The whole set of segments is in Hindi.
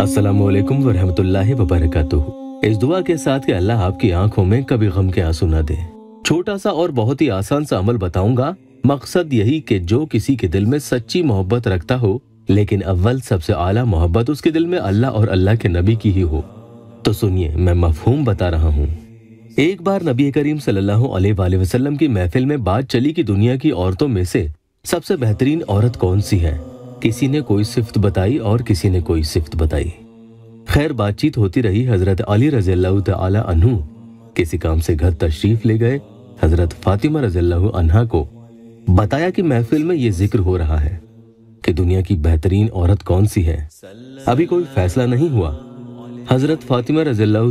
असलकम वरहमतुल्लाह वबरकत इस दुआ के साथ कि अल्लाह आपकी आंखों में कभी गम के आंसू न दे छोटा सा और बहुत ही आसान सा अमल बताऊंगा मकसद यही कि जो किसी के दिल में सच्ची मोहब्बत रखता हो लेकिन अव्वल सबसे आला मोहब्बत उसके दिल में अल्लाह और अल्लाह के नबी की ही हो तो सुनिए मैं मफहूम बता रहा हूँ एक बार नबी करीम सल्लल्लाहु की महफिल में बात चली कि दुनिया की औरतों में से सबसे बेहतरीन औरत कौन सी है किसी ने कोई सिफत बताई और किसी ने कोई सिफत बताई खैर बातचीत होती रही हजरत अली रजील्ला किसी काम से घर तशरीफ ले गए हजरत फातिमा रजील्ला अन्हा को बताया कि महफिल में ये जिक्र हो रहा है कि दुनिया की बेहतरीन औरत कौन सी है अभी कोई फैसला नहीं हुआ हजरत फातिमा रजील्ला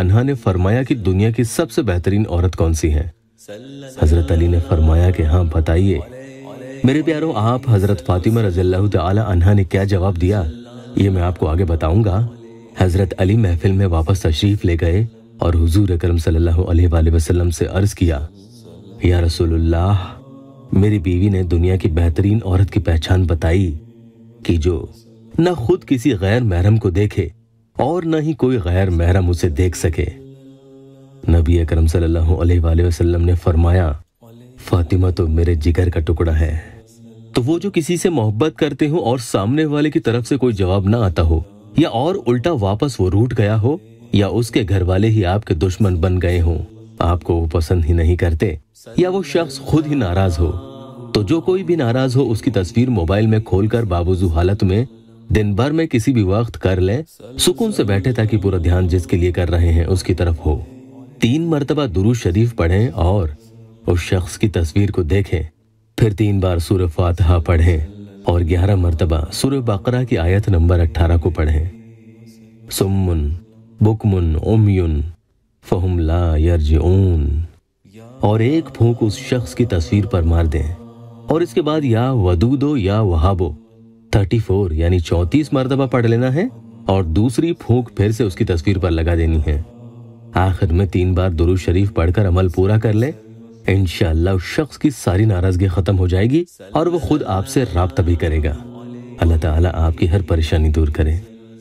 तन्हा ने फरमाया कि दुनिया की सबसे बेहतरीन औरत कौन सी है हजरत अली ने फरमाया कि हाँ बताइए मेरे प्यारों आप हजरत फातिमा रजील्ला ने क्या जवाब दिया ये मैं आपको आगे बताऊंगा हजरत अली महफिल में वापस तशरीफ ले गए और हुजूर अकरम सल्लल्लाहु अलैहि वसल्लम से अर्ज किया या रसूलुल्लाह मेरी बीवी ने दुनिया की बेहतरीन औरत की पहचान बताई कि जो न खुद किसी गैर महरम को देखे और न ही कोई गैर महरम उसे देख सके नबी अकरम सल्लल्लाहु अलैहि वसल्लम ने फरमाया फातिमा तो मेरे जिगर का टुकड़ा है तो वो जो किसी से मोहब्बत करते हो और सामने वाले की तरफ से कोई जवाब ना आता हो या और उल्टा वापस वो रूट गया हो या उसके घर वाले ही आपके दुश्मन बन गए हो आपको वो पसंद ही नहीं करते या वो शख्स खुद ही नाराज हो तो जो कोई भी नाराज हो उसकी तस्वीर मोबाइल में खोलकर बाबूजू हालत में दिन भर में किसी भी वक्त कर ले सुकून से बैठे ताकि पूरा ध्यान जिसके लिए कर रहे हैं उसकी तरफ हो तीन मरतबा दुरू शरीफ पढ़ें और उस शख्स की तस्वीर को देखें फिर तीन बार सूर्य फातहा पढ़ें और ग्यारह मरतबा सूर्य बकरा की आयत नंबर अट्ठारह को पढ़ें सुमुन बुकमुन उमयुन फहमला और एक फूंक उस शख्स की तस्वीर पर मार दें और इसके बाद या वदूदो या वहाबो थर्टी फोर यानी चौंतीस मरतबा पढ़ लेना है और दूसरी फूंक फिर से उसकी तस्वीर पर लगा देनी है आखिर में तीन बार दुरुज शरीफ पढ़कर अमल पूरा कर लें इनशाला उस शख्स की सारी नाराजगी खत्म हो जाएगी और वो खुद आपसे रबता भी करेगा अल्लाह ताला आपकी हर परेशानी दूर करे